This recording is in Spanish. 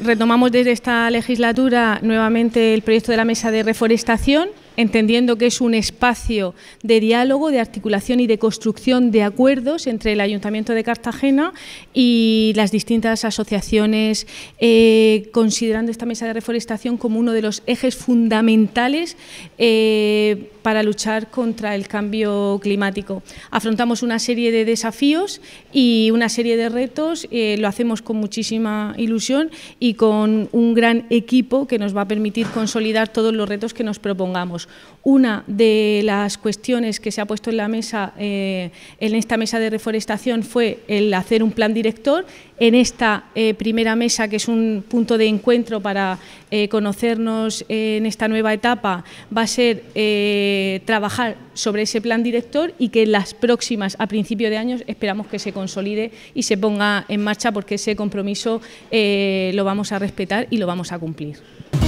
Retomamos desde esta legislatura nuevamente el proyecto de la mesa de reforestación entendiendo que es un espacio de diálogo, de articulación y de construcción de acuerdos entre el Ayuntamiento de Cartagena y las distintas asociaciones, eh, considerando esta mesa de reforestación como uno de los ejes fundamentales eh, para luchar contra el cambio climático. Afrontamos una serie de desafíos y una serie de retos, eh, lo hacemos con muchísima ilusión y con un gran equipo que nos va a permitir consolidar todos los retos que nos propongamos. Una de las cuestiones que se ha puesto en la mesa, eh, en esta mesa de reforestación, fue el hacer un plan director. En esta eh, primera mesa, que es un punto de encuentro para eh, conocernos en esta nueva etapa, va a ser trabajar sobre ese plan director y que en las próximas, a principio de año, esperamos que se consolide y se ponga en marcha porque ese compromiso lo vamos a respetar y lo vamos a cumplir.